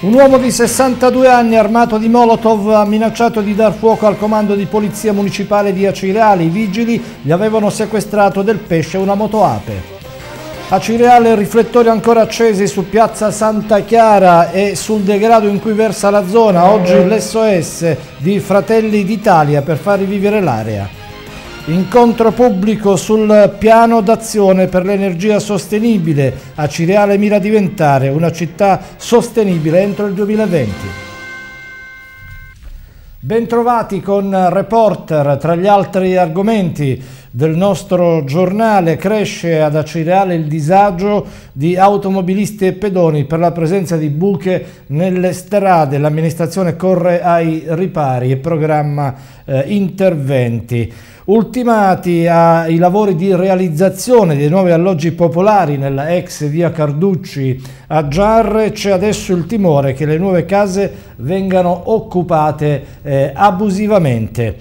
Un uomo di 62 anni armato di Molotov ha minacciato di dar fuoco al comando di polizia municipale di Acireale. I vigili gli avevano sequestrato del pesce e una motoape. Acireale riflettori ancora accesi su piazza Santa Chiara e sul degrado in cui versa la zona, oggi l'SOS di Fratelli d'Italia per far rivivere l'area. Incontro pubblico sul piano d'azione per l'energia sostenibile. A Cireale mira diventare una città sostenibile entro il 2020. Bentrovati con Reporter, tra gli altri argomenti del nostro giornale cresce ad Acireale il disagio di automobilisti e pedoni per la presenza di buche nelle strade. L'amministrazione corre ai ripari e programma eh, interventi. Ultimati ai lavori di realizzazione dei nuovi alloggi popolari nella ex via Carducci a Giarre c'è adesso il timore che le nuove case vengano occupate eh, abusivamente.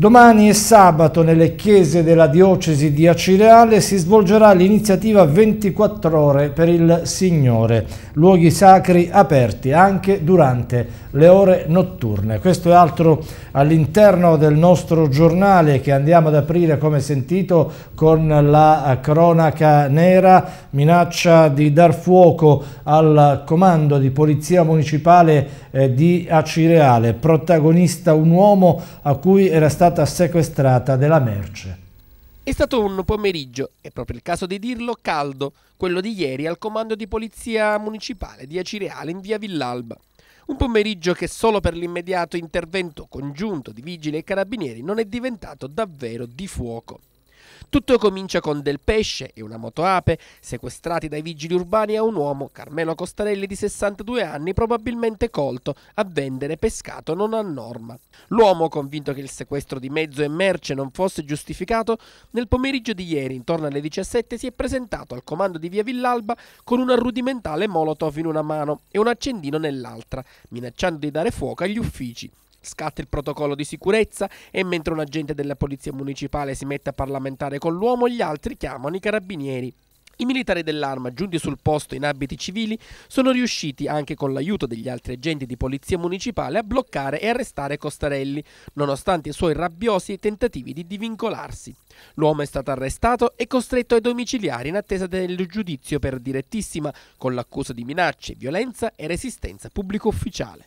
Domani e sabato nelle chiese della diocesi di Acireale si svolgerà l'iniziativa 24 ore per il Signore, luoghi sacri aperti anche durante le ore notturne. Questo è altro all'interno del nostro giornale che andiamo ad aprire come sentito con la cronaca nera, minaccia di dar fuoco al comando di polizia municipale eh, di Acireale, protagonista un uomo a cui era stato stata sequestrata della merce. È stato un pomeriggio, è proprio il caso di dirlo, caldo, quello di ieri al comando di polizia municipale di Acireale in via Villalba. Un pomeriggio che solo per l'immediato intervento congiunto di vigili e carabinieri non è diventato davvero di fuoco. Tutto comincia con del pesce e una motoape sequestrati dai vigili urbani a un uomo, Carmelo Costarelli di 62 anni, probabilmente colto, a vendere pescato non a norma. L'uomo, convinto che il sequestro di mezzo e merce non fosse giustificato, nel pomeriggio di ieri, intorno alle 17, si è presentato al comando di via Villalba con una rudimentale molotov in una mano e un accendino nell'altra, minacciando di dare fuoco agli uffici. Scatta il protocollo di sicurezza e mentre un agente della polizia municipale si mette a parlamentare con l'uomo, gli altri chiamano i carabinieri. I militari dell'arma, giunti sul posto in abiti civili, sono riusciti, anche con l'aiuto degli altri agenti di polizia municipale, a bloccare e arrestare Costarelli, nonostante i suoi rabbiosi tentativi di divincolarsi. L'uomo è stato arrestato e costretto ai domiciliari in attesa del giudizio per direttissima, con l'accusa di minacce, violenza e resistenza pubblico ufficiale.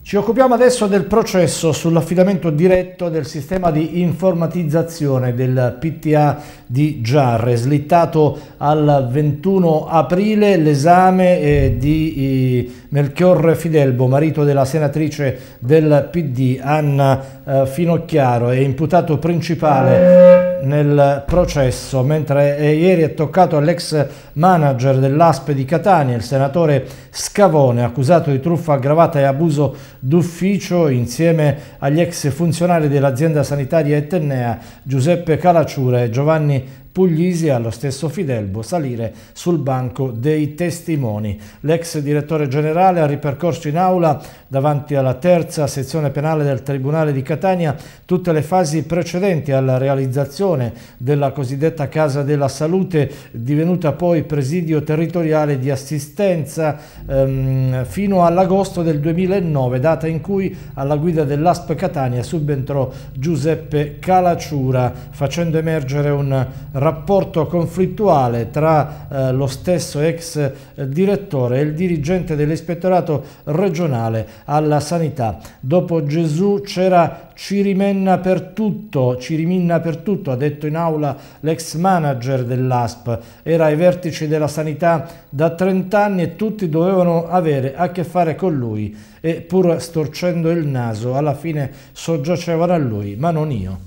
Ci occupiamo adesso del processo sull'affidamento diretto del sistema di informatizzazione del PTA di Giarre, slittato al 21 aprile l'esame eh, di Melchiorre Fidelbo, marito della senatrice del PD Anna eh, Finocchiaro, è imputato principale nel processo, mentre eh, ieri è toccato all'ex manager dell'Aspe di Catania, il senatore Scavone, accusato di truffa aggravata e abuso d'ufficio insieme agli ex funzionari dell'azienda sanitaria Etnea Giuseppe Calacciura e Giovanni Puglisi e allo stesso Fidelbo salire sul banco dei testimoni. L'ex direttore generale ha ripercorso in aula davanti alla terza sezione penale del Tribunale di Catania tutte le fasi precedenti alla realizzazione della cosiddetta Casa della Salute divenuta poi presidio territoriale di assistenza ehm, fino all'agosto del 2009 data in cui alla guida dell'ASP Catania subentrò Giuseppe Calacciura facendo emergere un rapporto conflittuale tra eh, lo stesso ex eh, direttore e il dirigente dell'ispettorato regionale alla sanità. Dopo Gesù c'era Cirimenna per tutto, Ciriminna per tutto, ha detto in aula l'ex manager dell'ASP. Era ai vertici della sanità da 30 anni e tutti dovevano avere a che fare con lui e pur storcendo il naso alla fine soggiacevano a lui, ma non io.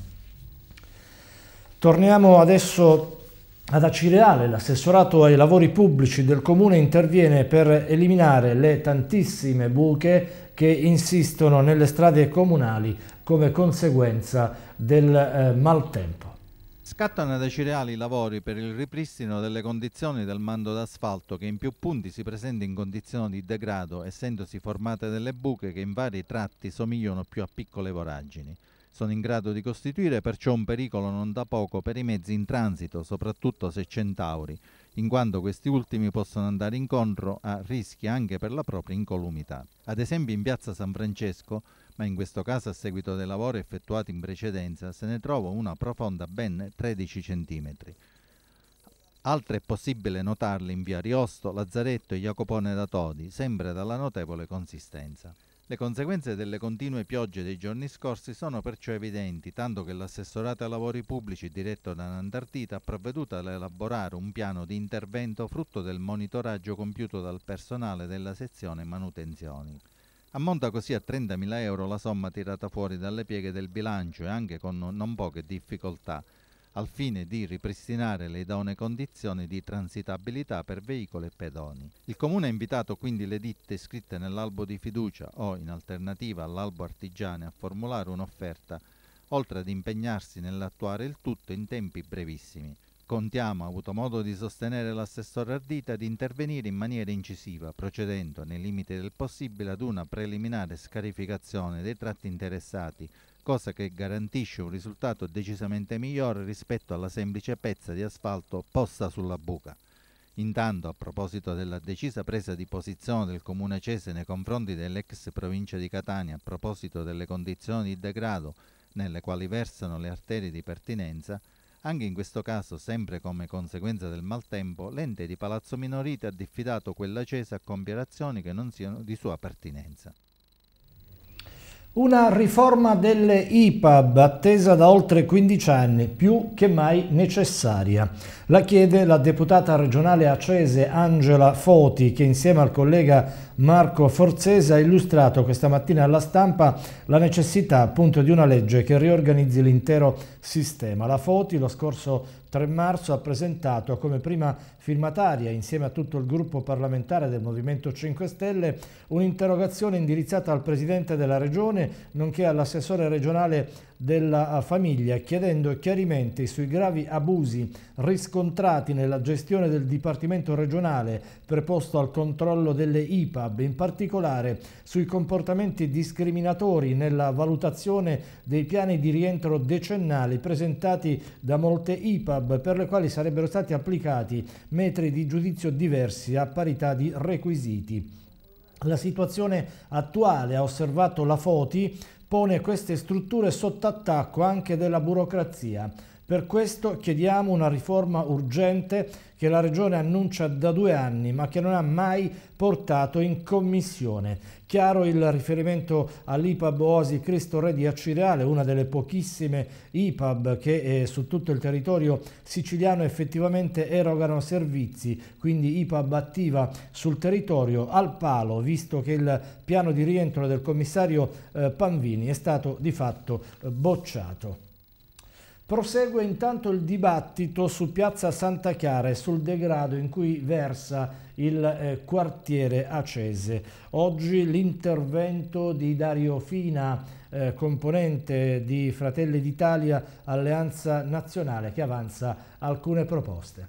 Torniamo adesso ad Acireale, l'assessorato ai lavori pubblici del comune interviene per eliminare le tantissime buche che insistono nelle strade comunali come conseguenza del eh, maltempo. Scattano ad Acireale i lavori per il ripristino delle condizioni del mando d'asfalto che in più punti si presenta in condizioni di degrado essendosi formate delle buche che in vari tratti somigliano più a piccole voragini sono in grado di costituire perciò un pericolo non da poco per i mezzi in transito, soprattutto se centauri, in quanto questi ultimi possono andare incontro a rischi anche per la propria incolumità. Ad esempio in piazza San Francesco, ma in questo caso a seguito dei lavori effettuati in precedenza, se ne trova una profonda ben 13 cm. Altre è possibile notarle in via Riosto, Lazzaretto e Jacopone da Todi, sempre dalla notevole consistenza. Le conseguenze delle continue piogge dei giorni scorsi sono perciò evidenti, tanto che l'assessorato ai lavori pubblici diretto da Nantartita ha provveduto ad elaborare un piano di intervento frutto del monitoraggio compiuto dal personale della sezione manutenzioni. Ammonta così a 30.000 euro la somma tirata fuori dalle pieghe del bilancio e anche con non poche difficoltà, al fine di ripristinare le idonee condizioni di transitabilità per veicoli e pedoni. Il Comune ha invitato quindi le ditte iscritte nell'albo di fiducia o in alternativa all'albo artigiane a formulare un'offerta, oltre ad impegnarsi nell'attuare il tutto in tempi brevissimi. Contiamo, ha avuto modo di sostenere l'assessore Ardita, di intervenire in maniera incisiva, procedendo nei limiti del possibile ad una preliminare scarificazione dei tratti interessati, cosa che garantisce un risultato decisamente migliore rispetto alla semplice pezza di asfalto posta sulla buca. Intanto, a proposito della decisa presa di posizione del comune Cese nei confronti dell'ex provincia di Catania a proposito delle condizioni di degrado nelle quali versano le arterie di pertinenza, anche in questo caso, sempre come conseguenza del maltempo, l'ente di Palazzo Minorite ha diffidato quella Cesa a compiere azioni che non siano di sua pertinenza. Una riforma delle IPAB attesa da oltre 15 anni, più che mai necessaria. La chiede la deputata regionale accese Angela Foti, che insieme al collega Marco Forzesa ha illustrato questa mattina alla stampa la necessità appunto di una legge che riorganizzi l'intero sistema. La FOTI lo scorso 3 marzo ha presentato come prima firmataria insieme a tutto il gruppo parlamentare del Movimento 5 Stelle un'interrogazione indirizzata al Presidente della Regione nonché all'assessore regionale della eh, famiglia chiedendo chiarimenti sui gravi abusi riscontrati nella gestione del Dipartimento regionale preposto al controllo delle IPAB, in particolare sui comportamenti discriminatori nella valutazione dei piani di rientro decennali presentati da molte IPAB per le quali sarebbero stati applicati metri di giudizio diversi a parità di requisiti. La situazione attuale, ha osservato la Foti, pone queste strutture sotto attacco anche della burocrazia per questo chiediamo una riforma urgente che la Regione annuncia da due anni ma che non ha mai portato in commissione. Chiaro il riferimento all'IPAB Osi Cristo Re di Acireale, una delle pochissime IPAB che eh, su tutto il territorio siciliano effettivamente erogano servizi, quindi IPAB attiva sul territorio al palo, visto che il piano di rientro del commissario eh, Panvini è stato di fatto eh, bocciato. Prosegue intanto il dibattito su piazza Santa Chiara e sul degrado in cui versa il eh, quartiere Acese. Oggi l'intervento di Dario Fina, eh, componente di Fratelli d'Italia Alleanza Nazionale, che avanza alcune proposte.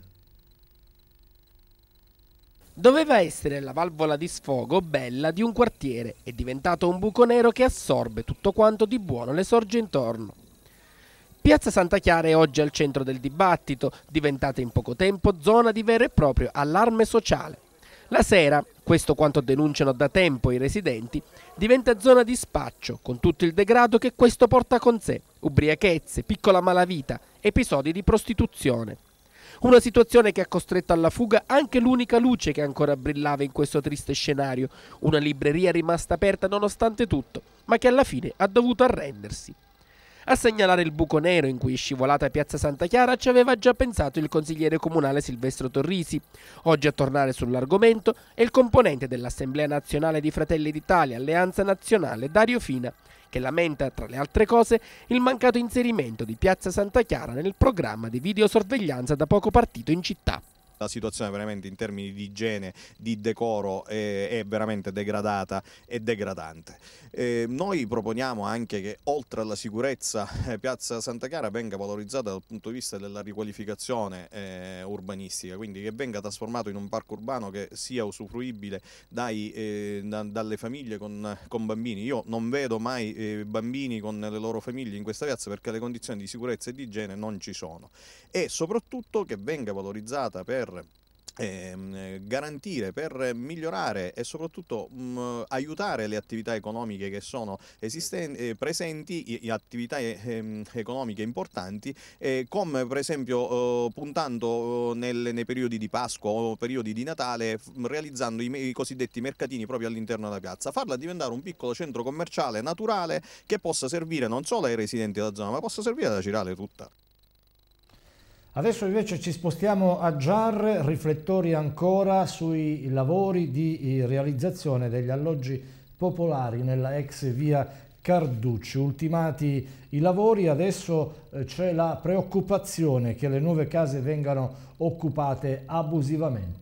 Doveva essere la valvola di sfogo bella di un quartiere, è diventato un buco nero che assorbe tutto quanto di buono le sorge intorno. Piazza Santa Chiara è oggi al centro del dibattito, diventata in poco tempo zona di vero e proprio allarme sociale. La sera, questo quanto denunciano da tempo i residenti, diventa zona di spaccio, con tutto il degrado che questo porta con sé, ubriachezze, piccola malavita, episodi di prostituzione. Una situazione che ha costretto alla fuga anche l'unica luce che ancora brillava in questo triste scenario, una libreria rimasta aperta nonostante tutto, ma che alla fine ha dovuto arrendersi. A segnalare il buco nero in cui è scivolata Piazza Santa Chiara ci aveva già pensato il consigliere comunale Silvestro Torrisi. Oggi a tornare sull'argomento è il componente dell'Assemblea Nazionale di Fratelli d'Italia, Alleanza Nazionale, Dario Fina, che lamenta, tra le altre cose, il mancato inserimento di Piazza Santa Chiara nel programma di videosorveglianza da poco partito in città la situazione veramente in termini di igiene, di decoro è, eh, è veramente degradata e degradante. Eh, noi proponiamo anche che oltre alla sicurezza eh, Piazza Santa Chiara venga valorizzata dal punto di vista della riqualificazione eh, urbanistica, quindi che venga trasformato in un parco urbano che sia usufruibile dai, eh, da, dalle famiglie con, con, bambini. Io non vedo mai eh, bambini con le loro famiglie in questa piazza perché le condizioni di sicurezza e di igiene non ci sono e soprattutto che venga valorizzata per per ehm, garantire, per migliorare e soprattutto mh, mm, aiutare le attività economiche che sono esisten- eh, presenti, attività eh, ehm, economiche importanti, eh, come per esempio eh, puntando oh, nel, nei periodi di Pasqua o periodi di Natale, realizzando i, me- i, cosiddetti mercatini proprio all'interno della piazza, farla diventare un piccolo centro commerciale naturale che possa servire non solo ai residenti della zona, ma possa servire alla Cirale tutta. Adesso invece ci spostiamo a Giarre, riflettori ancora sui lavori di eh, realizzazione degli alloggi popolari nella ex via Carducci. Ultimati i lavori, adesso eh, c'è la preoccupazione che le nuove case vengano occupate abusivamente.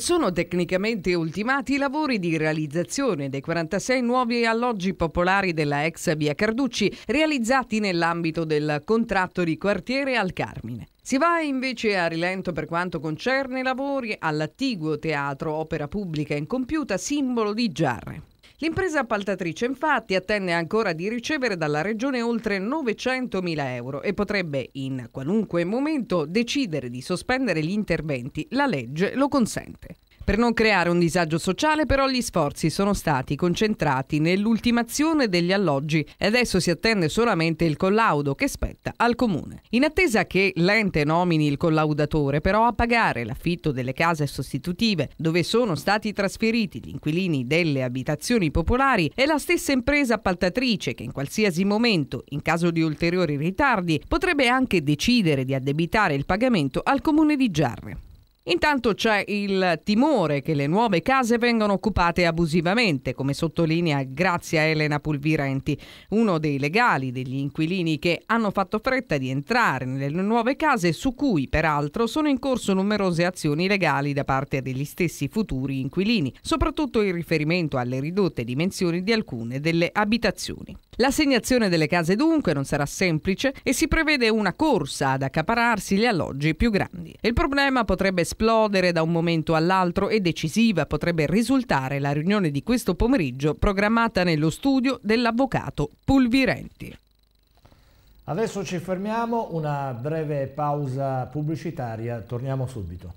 Sono tecnicamente ultimati i lavori di realizzazione dei 46 nuovi alloggi popolari della ex via Carducci, realizzati nell'ambito del contratto di quartiere al Carmine. Si va invece a rilento per quanto concerne i lavori all'attiguo teatro opera pubblica incompiuta simbolo di Giarre. L'impresa appaltatrice infatti attende ancora di ricevere dalla Regione oltre 900.000 euro e potrebbe in qualunque momento decidere di sospendere gli interventi. La legge lo consente. Per non creare un disagio sociale però gli sforzi sono stati concentrati nell'ultimazione degli alloggi e adesso si attende solamente il collaudo che spetta al comune. In attesa che l'ente nomini il collaudatore però a pagare l'affitto delle case sostitutive dove sono stati trasferiti gli inquilini delle abitazioni popolari è la stessa impresa appaltatrice che in qualsiasi momento, in caso di ulteriori ritardi, potrebbe anche decidere di addebitare il pagamento al comune di Giarre. Intanto c'è il timore che le nuove case vengano occupate abusivamente, come sottolinea Grazia Elena Pulvirenti, uno dei legali degli inquilini che hanno fatto fretta di entrare nelle nuove case su cui peraltro sono in corso numerose azioni legali da parte degli stessi futuri inquilini, soprattutto in riferimento alle ridotte dimensioni di alcune delle abitazioni. L'assegnazione delle case dunque non sarà semplice e si prevede una corsa ad accapararsi gli alloggi più grandi. Il problema potrebbe esplodere da un momento all'altro e decisiva potrebbe risultare la riunione di questo pomeriggio programmata nello studio dell'avvocato Pulvirenti. Adesso ci fermiamo, una breve pausa pubblicitaria, torniamo subito.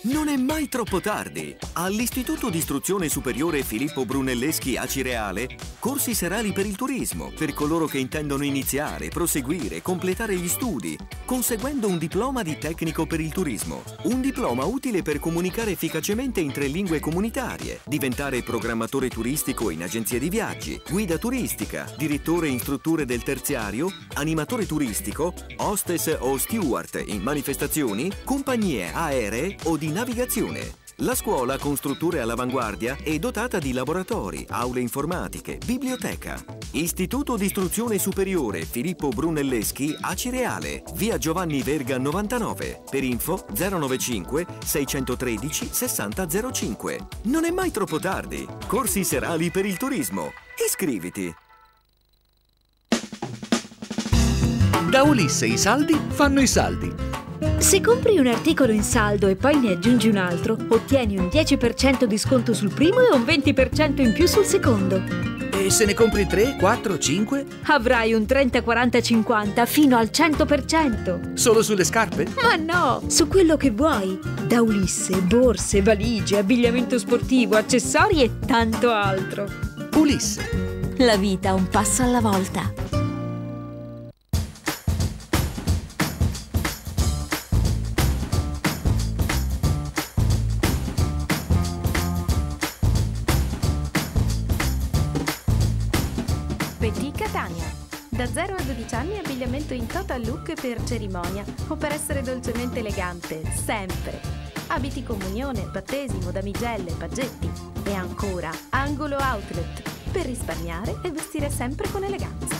Non è mai troppo tardi! All'Istituto di Istruzione Superiore Filippo Brunelleschi a Cireale, corsi serali per il turismo, per coloro che intendono iniziare, proseguire, completare gli studi, conseguendo un diploma di tecnico per il turismo. Un diploma utile per comunicare efficacemente in tre lingue comunitarie, diventare programmatore turistico in agenzie di viaggi, guida turistica, direttore in strutture del terziario, animatore turistico, hostess o steward in manifestazioni, compagnie aeree o di di navigazione. La scuola con strutture all'avanguardia è dotata di laboratori, aule informatiche, biblioteca. Istituto di istruzione superiore Filippo Brunelleschi a Cireale, via Giovanni Verga 99, per info 095 613 6005. Non è mai troppo tardi. Corsi serali per il turismo. Iscriviti! Da Ulisse i saldi fanno i saldi. Se compri un articolo in saldo e poi ne aggiungi un altro, ottieni un 10% di sconto sul primo e un 20% in più sul secondo. E se ne compri 3, 4, 5? Avrai un 30, 40, 50 fino al 100%. Solo sulle scarpe? Ma no, su quello che vuoi. Da Ulisse, borse, valigie, abbigliamento sportivo, accessori e tanto altro. Ulisse. La vita un passo alla volta. PT Catania. Da 0 a 12 anni abbigliamento in total look per cerimonia o per essere dolcemente elegante, sempre. Abiti comunione, battesimo, damigelle, paggetti e ancora angolo outlet per risparmiare e vestire sempre con eleganza.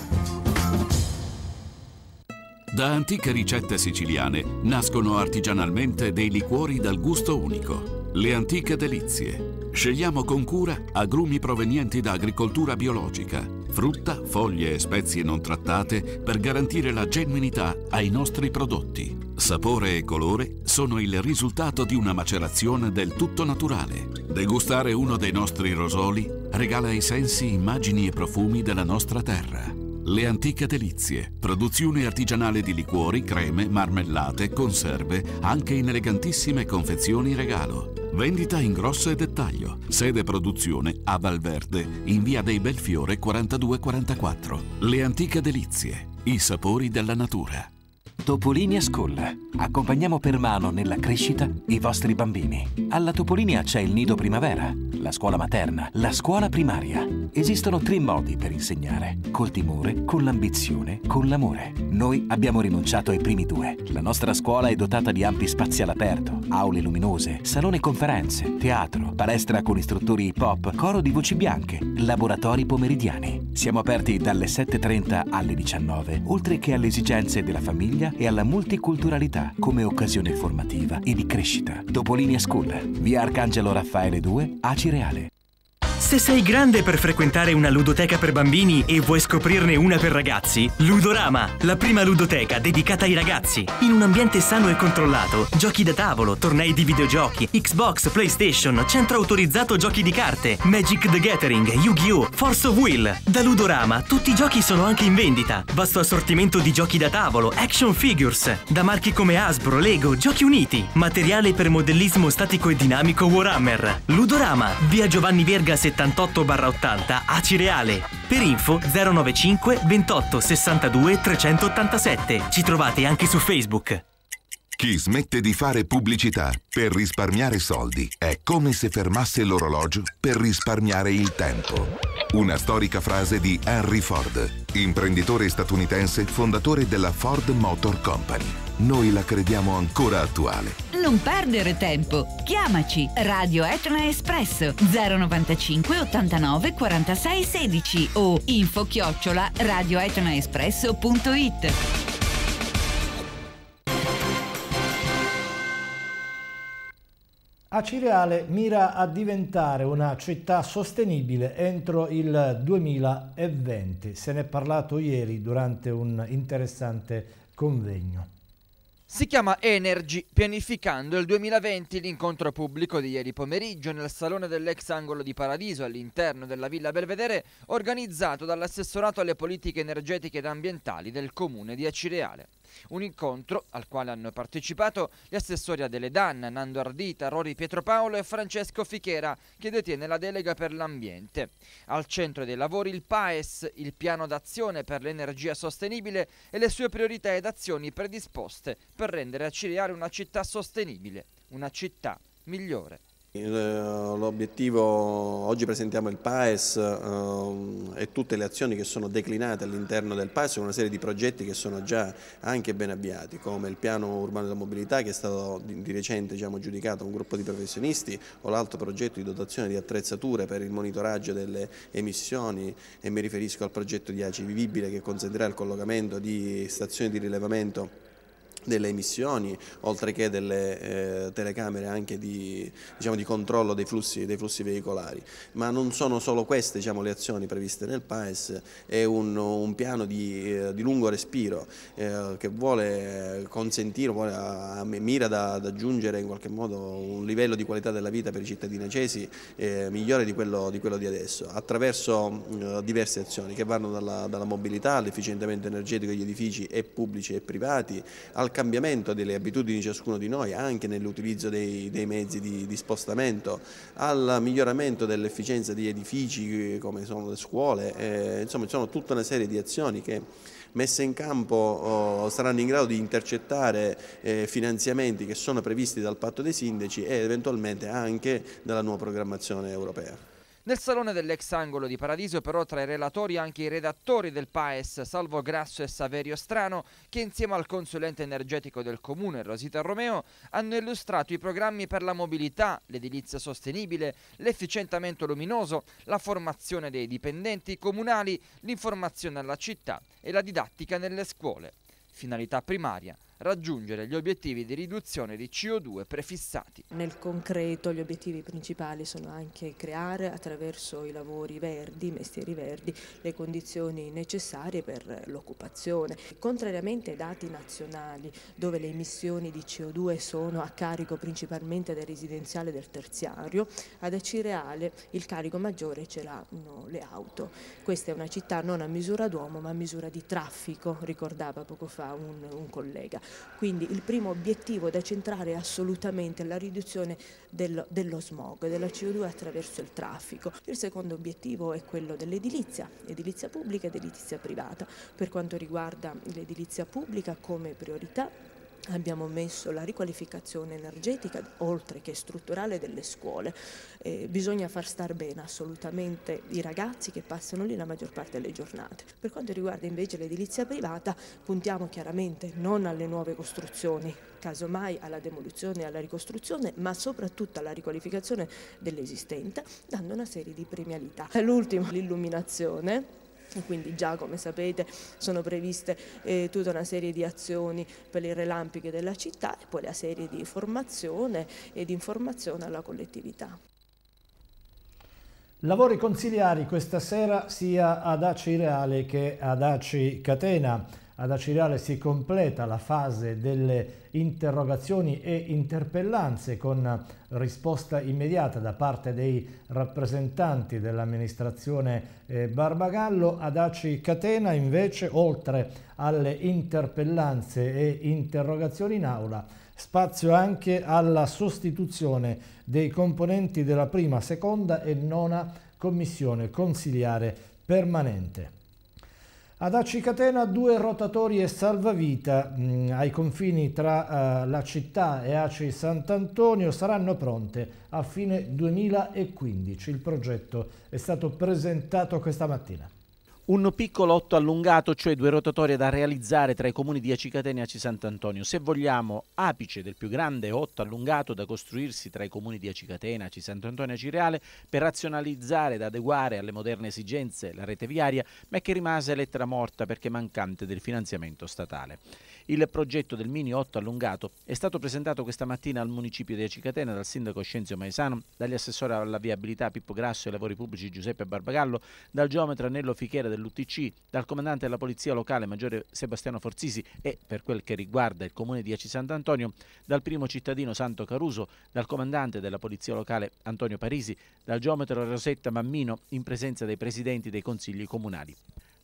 Da antiche ricette siciliane nascono artigianalmente dei liquori dal gusto unico, le antiche delizie. Scegliamo con cura agrumi provenienti da agricoltura biologica frutta, foglie e spezie non trattate per garantire la genuinità ai nostri prodotti. Sapore e colore sono il risultato di una macerazione del tutto naturale. Degustare uno dei nostri rosoli regala ai sensi immagini e profumi della nostra terra. Le antiche delizie, produzione artigianale di liquori, creme, marmellate, conserve, anche in elegantissime confezioni regalo. Vendita in grosso e dettaglio. Sede produzione a Valverde, in via dei Belfiore 4244. Le antiche delizie, i sapori della natura. Topolinia School. Accompagniamo per mano nella crescita i vostri bambini. Alla Topolinia c'è il nido primavera, la scuola materna, la scuola primaria. Esistono tre modi per insegnare. Col timore, con l'ambizione, con l'amore. Noi abbiamo rinunciato ai primi due. La nostra scuola è dotata di ampi spazi all'aperto, aule luminose, salone conferenze, teatro, palestra con istruttori hip hop, coro di voci bianche, laboratori pomeridiani. Siamo aperti dalle 7.30 alle 19, oltre che alle esigenze della famiglia e alla multiculturalità come occasione formativa e di crescita. Topolinia School, via Arcangelo Raffaele 2, Acireale. Se sei grande per frequentare una ludoteca per bambini e vuoi scoprirne una per ragazzi, Ludorama, la prima ludoteca dedicata ai ragazzi. In un ambiente sano e controllato, giochi da tavolo, tornei di videogiochi, Xbox, PlayStation, centro autorizzato giochi di carte, Magic the Gathering, Yu-Gi-Oh!, Force of Will. Da Ludorama tutti i giochi sono anche in vendita. Vasto assortimento di giochi da tavolo, action figures, da marchi come Hasbro, Lego, Giochi Uniti, materiale per modellismo statico e dinamico Warhammer. Ludorama, via Giovanni Verga 60 78-80 a Cireale. Per info 095 28 62 387. Ci trovate anche su Facebook. Chi smette di fare pubblicità per risparmiare soldi è come se fermasse l'orologio per risparmiare il tempo. Una storica frase di Henry Ford, imprenditore statunitense fondatore della Ford Motor Company noi la crediamo ancora attuale. Non perdere tempo. Chiamaci Radio Etna Espresso 095 89 46 16 o info chiocciola radioetnaespresso.it. Acireale mira a diventare una città sostenibile entro il 2020. Se ne è parlato ieri durante un interessante convegno. Si chiama Energy, pianificando il 2020 l'incontro pubblico di ieri pomeriggio nel salone dell'ex angolo di Paradiso all'interno della Villa Belvedere organizzato dall'assessorato alle politiche energetiche ed ambientali del comune di Acireale. Un incontro al quale hanno partecipato gli assessori delle DAN, Nando Ardita, Rory Pietropaolo e Francesco Fichera, che detiene la delega per l'ambiente. Al centro dei lavori il PAES, il piano d'azione per l'energia sostenibile e le sue priorità ed azioni predisposte per rendere a Cireale una città sostenibile, una città migliore. Eh, l'obiettivo, oggi presentiamo il PAES ehm, e tutte le azioni che sono declinate all'interno del PAES con una serie di progetti che sono già anche ben avviati come il piano urbano della mobilità che è stato di, recente diciamo, giudicato a un gruppo di professionisti o l'altro progetto di dotazione di attrezzature per il monitoraggio delle emissioni e mi riferisco al progetto di ACI Vivibile che consentirà il collocamento di stazioni di rilevamento delle emissioni, oltre che delle eh, telecamere anche di, diciamo, di controllo dei flussi, dei flussi, veicolari. Ma non sono solo queste diciamo, le azioni previste nel PAES, è un, un piano di, eh, di, lungo respiro eh, che vuole consentire, vuole mira da, ad aggiungere in qualche modo un livello di qualità della vita per i cittadini cesi eh, migliore di quello, di quello, di adesso, attraverso eh, diverse azioni che vanno dalla, dalla mobilità all'efficientamento energetico degli edifici e pubblici e privati, al al cambiamento delle abitudini di ciascuno di noi, anche nell'utilizzo dei, dei, mezzi di, di, spostamento, al miglioramento dell'efficienza degli edifici come sono le scuole, eh, insomma ci sono tutta una serie di azioni che messe in campo oh, saranno in grado di intercettare eh, finanziamenti che sono previsti dal patto dei sindaci e eventualmente anche dalla nuova programmazione europea. Nel salone dell'ex angolo di Paradiso però tra i relatori anche i redattori del PAES, Salvo Grasso e Saverio Strano, che insieme al consulente energetico del comune Rosita Romeo hanno illustrato i programmi per la mobilità, l'edilizia sostenibile, l'efficientamento luminoso, la formazione dei dipendenti comunali, l'informazione alla città e la didattica nelle scuole. Finalità primaria, raggiungere gli obiettivi di riduzione di CO2 prefissati. Nel concreto gli obiettivi principali sono anche creare attraverso i lavori verdi, i mestieri verdi, le condizioni necessarie per l'occupazione. Contrariamente ai dati nazionali dove le emissioni di CO2 sono a carico principalmente del residenziale e del terziario, ad Acireale il carico maggiore ce l'hanno le auto. Questa è una città non a misura d'uomo ma a misura di traffico, ricordava poco fa un, un collega. Quindi il primo obiettivo da centrare è assolutamente la riduzione dello, dello smog, della CO2 attraverso il traffico. Il secondo obiettivo è quello dell'edilizia, edilizia pubblica ed edilizia privata. Per quanto riguarda l'edilizia pubblica come priorità Abbiamo messo la riqualificazione energetica, oltre che strutturale, delle scuole. Eh, bisogna far star bene assolutamente i ragazzi che passano lì la maggior parte delle giornate. Per quanto riguarda invece l'edilizia privata, puntiamo chiaramente non alle nuove costruzioni, casomai alla demolizione e alla ricostruzione, ma soprattutto alla riqualificazione dell'esistente, dando una serie di premialità. L'ultimo, l'illuminazione quindi già come sapete sono previste eh, tutta una serie di azioni per le relampiche della città e poi la serie di formazione e di informazione alla collettività. Lavori consigliari questa sera sia ad Aci Reale che ad Aci Catena. Ad Acireale si completa la fase delle interrogazioni e interpellanze con risposta immediata da parte dei rappresentanti dell'amministrazione eh, Barbagallo. Ad Aci Catena invece, oltre alle interpellanze e interrogazioni in aula, spazio anche alla sostituzione dei componenti della prima, seconda e nona commissione consiliare permanente. Ad Accicatena due rotatori e salvavita mh, mm, ai confini tra uh, la città e Aci Sant'Antonio saranno pronte a fine 2015. Il progetto è stato presentato questa mattina un piccolo otto allungato, cioè due rotatorie da realizzare tra i comuni di Acicatene e Aci Sant'Antonio. Se vogliamo, apice del più grande otto allungato da costruirsi tra i comuni di Acicatene, Aci Sant'Antonio e Acireale per razionalizzare ed adeguare alle moderne esigenze la rete viaria, ma che rimase lettera morta perché mancante del finanziamento statale. Il progetto del mini otto allungato è stato presentato questa mattina al municipio di Acicatena dal sindaco Scenzio Maesano, dagli assessori alla viabilità Pippo Grasso e ai lavori pubblici Giuseppe Barbagallo, dal geometra Nello Fichera del dell'UTC, dal comandante della Polizia Locale, Maggiore Sebastiano Forzisi e, per quel che riguarda il Comune di Aci Sant'Antonio, dal primo cittadino Santo Caruso, dal comandante della Polizia Locale Antonio Parisi, dal geometro Rosetta Mammino in presenza dei presidenti dei consigli comunali.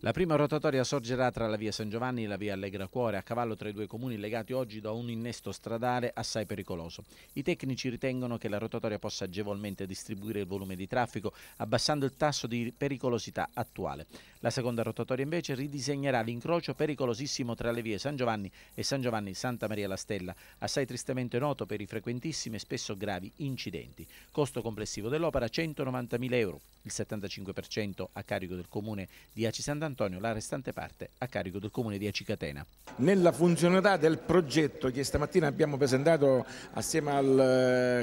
La prima rotatoria sorgerà tra la via San Giovanni e la via Allegra Cuore, a cavallo tra i due comuni legati oggi da un innesto stradale assai pericoloso. I tecnici ritengono che la rotatoria possa agevolmente distribuire il volume di traffico, abbassando il tasso di pericolosità attuale. La seconda rotatoria invece ridisegnerà l'incrocio pericolosissimo tra le vie San Giovanni e San Giovanni Santa Maria la Stella, assai tristemente noto per i frequentissimi e spesso gravi incidenti. Costo complessivo dell'opera 190.000 euro, il 75% a carico del comune di Aci Sant'Antonio Antonio, la restante parte a carico del comune di Acicatena. Nella funzionalità del progetto che stamattina abbiamo presentato assieme al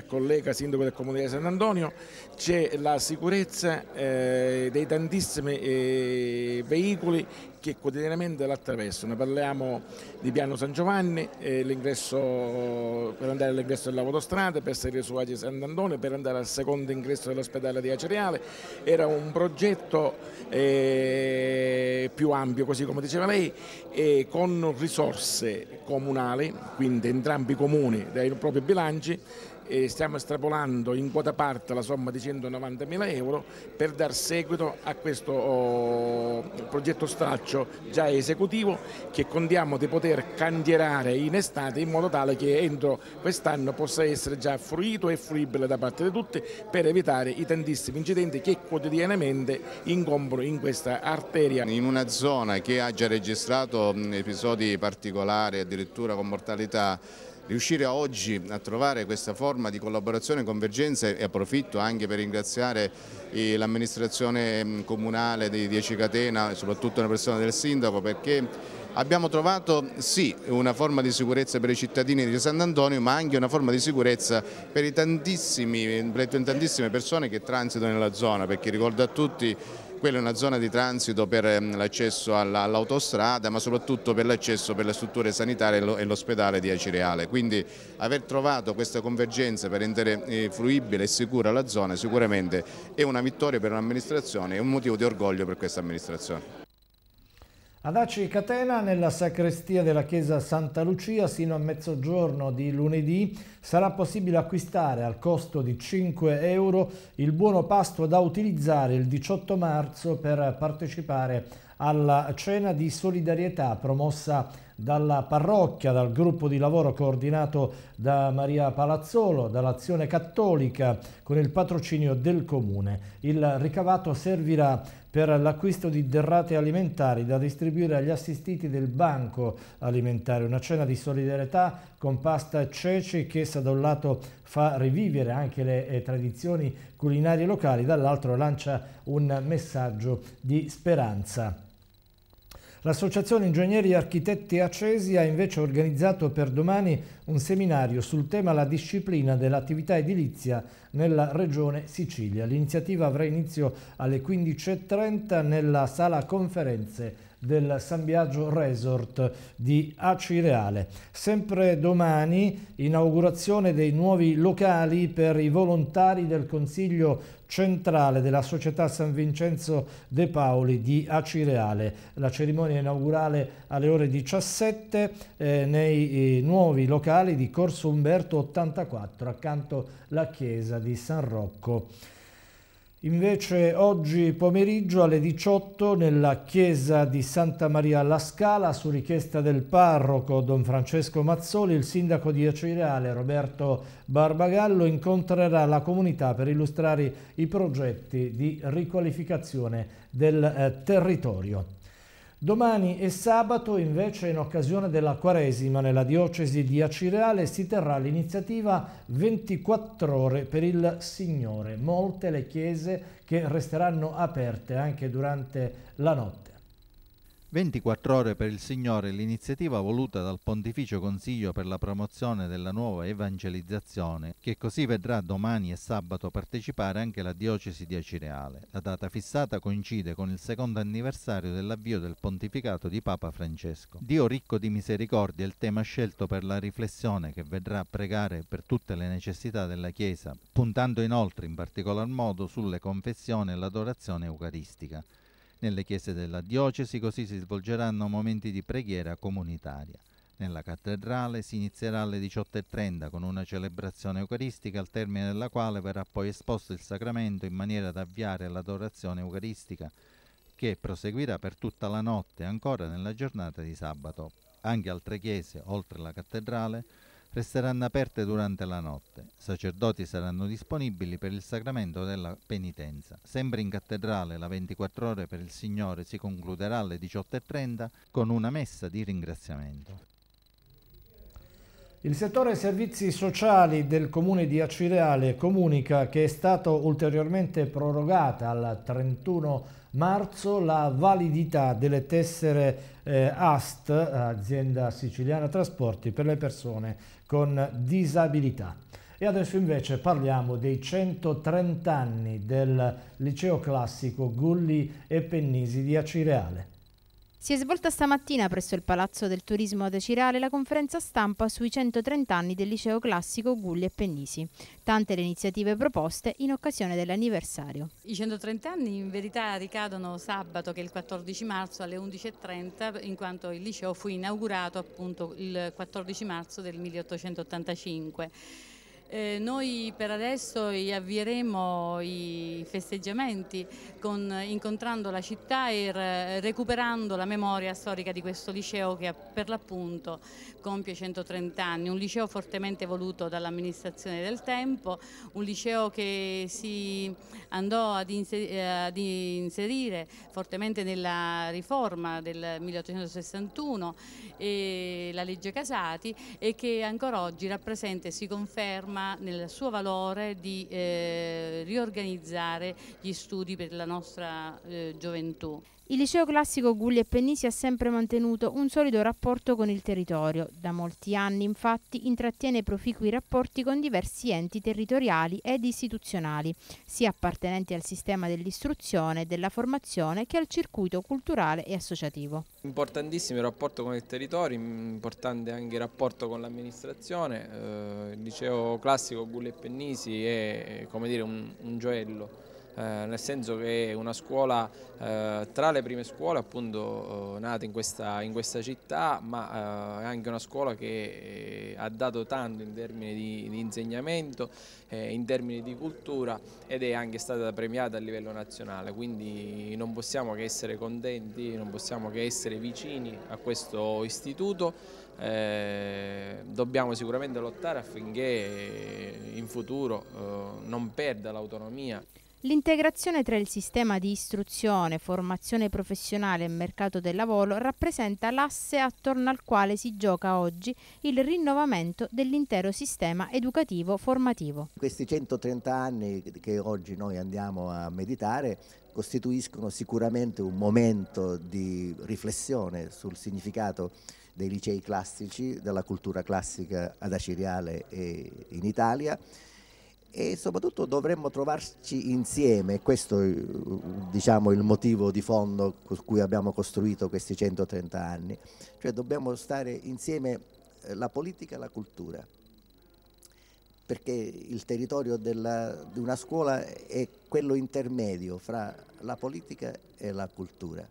eh, collega sindaco del comune di Sant'Antonio c'è la sicurezza eh, dei tantissimi eh, veicoli che quotidianamente l'attraversano. Parliamo di Piano San Giovanni, eh, per andare all'ingresso dell'autostrada, per salire su Agi Sant'Andone, per andare al secondo ingresso dell'ospedale di Acereale. Era un progetto eh, più ampio, così come diceva lei, eh, con risorse comunali, quindi entrambi i comuni dai propri bilanci, e stiamo estrapolando in quota parte la somma di 190 mila euro per dar seguito a questo oh, progetto straccio già esecutivo che contiamo di poter cantierare in estate in modo tale che entro quest'anno possa essere già fruito e fruibile da parte di tutti per evitare i tantissimi incidenti che quotidianamente ingombrano in questa arteria. In una zona che ha già registrato episodi particolari addirittura con mortalità riuscire oggi a trovare questa forma di collaborazione e convergenza e approfitto anche per ringraziare eh, l'amministrazione mm, comunale di 10 Catena, e soprattutto la persona del sindaco perché Abbiamo trovato sì una forma di sicurezza per i cittadini di Sant'Antonio ma anche una forma di sicurezza per, per tantissime persone che transitano nella zona perché ricordo a tutti quella è una zona di transito per ehm, l'accesso all'autostrada ma soprattutto per l'accesso per le strutture sanitarie e l'ospedale di Acireale, quindi aver trovato questa convergenza per rendere eh, fruibile e sicura la zona sicuramente è una vittoria per un'amministrazione e un motivo di orgoglio per questa amministrazione. Ad Aci Catena, nella sacrestia della chiesa Santa Lucia, sino a mezzogiorno di lunedì sarà possibile acquistare al costo di 5 euro il buono pasto da utilizzare il 18 marzo per partecipare alla cena di solidarietà promossa dalla parrocchia, dal gruppo di lavoro coordinato da Maria Palazzolo, dall'Azione Cattolica con il patrocinio del Comune. Il ricavato servirà per l'acquisto di derrate alimentari da distribuire agli assistiti del banco alimentare. Una cena di solidarietà con pasta e ceci che se da un lato fa rivivere anche le eh, tradizioni culinarie locali, dall'altro lancia un messaggio di speranza. L'Associazione Ingegneri Architetti Accesi ha invece organizzato per domani un seminario sul tema la disciplina dell'attività edilizia nella regione Sicilia. L'iniziativa avrà inizio alle 15.30 nella sala conferenze del San Biagio Resort di Acireale. Sempre domani inaugurazione dei nuovi locali per i volontari del Consiglio centrale della Società San Vincenzo De Paoli di Acireale. La cerimonia inaugurale alle ore 17 eh, nei eh, nuovi locali di Corso Umberto 84 accanto alla chiesa di San Rocco. Invece oggi pomeriggio alle 18 nella chiesa di Santa Maria alla Scala, su richiesta del parroco Don Francesco Mazzoli, il sindaco di Acireale Roberto Barbagallo incontrerà la comunità per illustrare i progetti di riqualificazione del eh, territorio. Domani e sabato invece in occasione della Quaresima nella diocesi di Acireale si terrà l'iniziativa 24 ore per il Signore. Molte le chiese che resteranno aperte anche durante la notte. 24 ore per il Signore l'iniziativa voluta dal Pontificio Consiglio per la promozione della nuova evangelizzazione, che così vedrà domani e sabato partecipare anche la diocesi di Acireale. La data fissata coincide con il secondo anniversario dell'avvio del pontificato di Papa Francesco. Dio ricco di misericordia è il tema scelto per la riflessione che vedrà pregare per tutte le necessità della Chiesa, puntando inoltre in particolar modo sulle confessioni e l'adorazione eucaristica. Nelle chiese della diocesi così si svolgeranno momenti di preghiera comunitaria. Nella cattedrale si inizierà alle 18.30 con una celebrazione eucaristica al termine della quale verrà poi esposto il sacramento in maniera da avviare l'adorazione eucaristica che proseguirà per tutta la notte ancora nella giornata di sabato. Anche altre chiese, oltre la cattedrale, resteranno aperte durante la notte. Sacerdoti saranno disponibili per il sacramento della penitenza. Sempre in cattedrale la 24 ore per il Signore si concluderà alle 18.30 con una messa di ringraziamento. Il settore servizi sociali del comune di Acireale comunica che è stata ulteriormente prorogata al 31 marzo la validità delle tessere eh, AST, azienda siciliana trasporti, per le persone con disabilità. E adesso invece parliamo dei 130 anni del liceo classico Gulli e Pennisi di Acireale. Si è svolta stamattina presso il Palazzo del Turismo ad Cirale la conferenza stampa sui 130 anni del liceo classico Gulli e Pennisi. Tante le iniziative proposte in occasione dell'anniversario. I 130 anni in verità ricadono sabato che è il 14 marzo alle 11.30 in quanto il liceo fu inaugurato appunto il 14 marzo del 1885. Eh, noi per adesso avvieremo i festeggiamenti con, incontrando la città e recuperando la memoria storica di questo liceo che per l'appunto compie 130 anni, un liceo fortemente voluto dall'amministrazione del tempo, un liceo che si andò ad, eh, inserire fortemente nella riforma del 1861 e la legge Casati e che ancora oggi rappresenta e si conferma ma nel suo valore di eh, riorganizzare gli studi per la nostra eh, gioventù. Il liceo classico Gulli e Pennisi ha sempre mantenuto un solido rapporto con il territorio. Da molti anni, infatti, intrattiene proficui rapporti con diversi enti territoriali ed istituzionali, sia appartenenti al sistema dell'istruzione e della formazione che al circuito culturale e associativo. Importantissimo il rapporto con il territorio, importante anche il rapporto con l'amministrazione. Eh, il liceo classico Gulli e Pennisi è come dire, un, un gioiello eh, nel senso che è una scuola eh, tra le prime scuole appunto eh, nate in questa, in questa città, ma eh, è anche una scuola che ha dato tanto in termini di, di insegnamento, in termini di cultura ed è anche stata premiata a livello nazionale, quindi non possiamo che essere contenti, non possiamo che essere vicini a questo istituto. Eh, dobbiamo sicuramente lottare affinché in futuro eh, non perda l'autonomia. L'integrazione tra il sistema di istruzione, formazione professionale e mercato del lavoro rappresenta l'asse attorno al quale si gioca oggi il rinnovamento dell'intero sistema educativo formativo. Questi 130 anni che oggi noi andiamo a meditare costituiscono sicuramente un momento di riflessione sul significato dei licei classici, della cultura classica ad Aciriale e in Italia e soprattutto dovremmo trovarci insieme, questo è diciamo, il motivo di fondo con cui abbiamo costruito questi 130 anni, cioè dobbiamo stare insieme eh, la politica e la cultura, perché il territorio della, di una scuola è quello intermedio fra la politica e la cultura.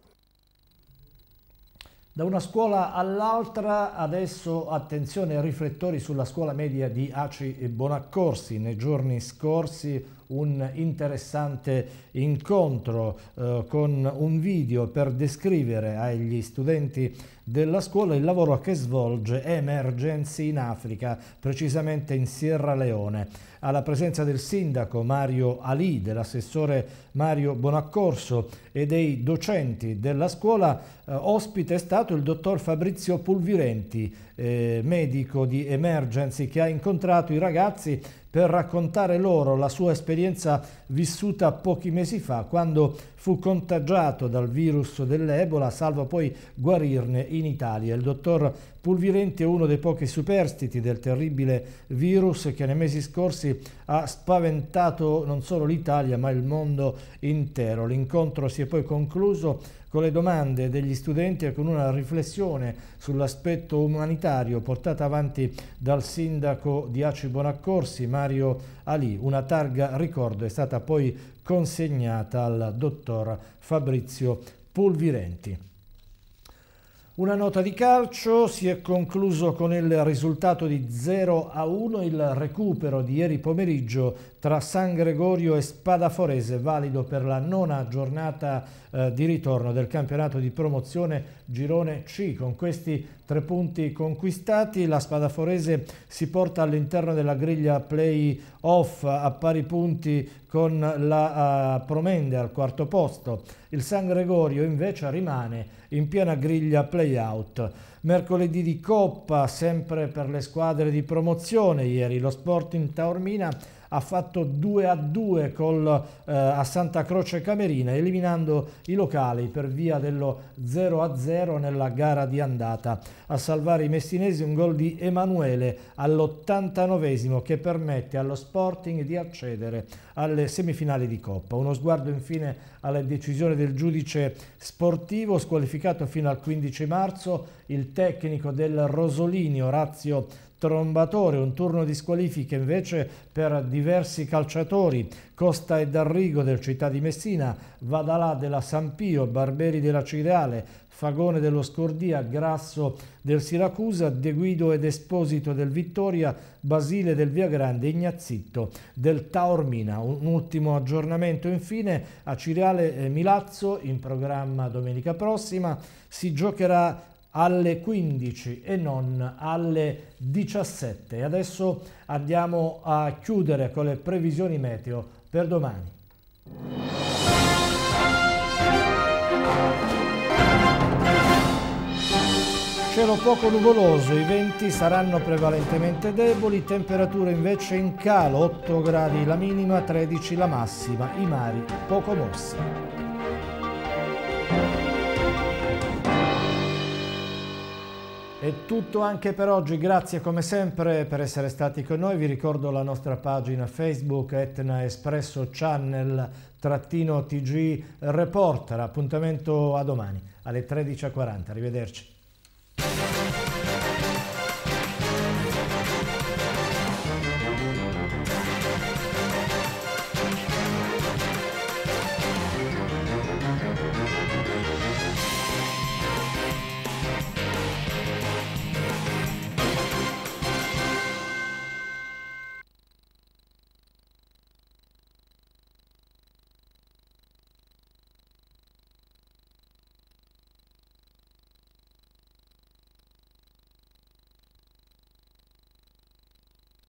Da una scuola all'altra, adesso attenzione ai riflettori sulla scuola media di Aci e Bonaccorsi. Nei giorni scorsi un interessante incontro eh, con un video per descrivere agli studenti della scuola il lavoro che svolge Emergency in Africa, precisamente in Sierra Leone. Alla presenza del sindaco Mario Ali, dell'assessore Mario Bonaccorso e dei docenti della scuola, eh, ospite è stato il dottor Fabrizio Pulvirenti, eh, medico di Emergency, che ha incontrato i ragazzi per raccontare loro la sua esperienza vissuta pochi mesi fa quando fu contagiato dal virus dell'Ebola, salvo poi guarirne in Italia. Il dottor Pulvirenti è uno dei pochi superstiti del terribile virus che nei mesi scorsi ha spaventato non solo l'Italia ma il mondo intero. L'incontro si è poi concluso con le domande degli studenti e con una riflessione sull'aspetto umanitario portata avanti dal sindaco di Aci Bonaccorsi, Mario Ali. Una targa ricordo è stata poi consegnata al dottor Fabrizio Pulvirenti. Una nota di calcio, si è concluso con il risultato di 0 a 1 il recupero di ieri pomeriggio tra San Gregorio e Spadaforese, valido per la nona giornata eh, di ritorno del campionato di promozione Girone C. Con questi tre punti conquistati la Spadaforese si porta all'interno della griglia play-off a pari punti con la uh, eh, Promende al quarto posto. Il San Gregorio invece rimane in piena griglia playout. Mercoledì di Coppa, sempre per le squadre di promozione, ieri lo Sporting Taormina ha fatto 2 a 2 col, eh, a Santa Croce Camerina eliminando i locali per via dello 0 a 0 nella gara di andata. A salvare i mestinesi un gol di Emanuele all'89 che permette allo Sporting di accedere alle semifinali di Coppa. Uno sguardo infine alla decisione del giudice sportivo squalificato fino al 15 marzo il tecnico del Rosolini Orazio Trombatore, un turno di squalifiche invece per diversi calciatori, Costa e D'Arrigo del Città di Messina, Vadalà della Sampio, Barberi della Cireale, Fagone dello Scordia, Grasso del Siracusa, De Guido ed Esposito del Vittoria, Basile del Via Grande, Ignazzitto del Taormina. Un ultimo aggiornamento infine a Cireale eh, Milazzo in programma domenica prossima si giocherà alle 15 e non alle 17. E adesso andiamo a chiudere con le previsioni meteo per domani. Cielo poco nuvoloso, i venti saranno prevalentemente deboli, temperature invece in calo, 8 gradi la minima, 13 la massima, i mari poco mossi. È tutto anche per oggi, grazie come sempre per essere stati con noi, vi ricordo la nostra pagina Facebook Etna Espresso Channel trattino TG Reporter, appuntamento a domani alle 13.40, arrivederci.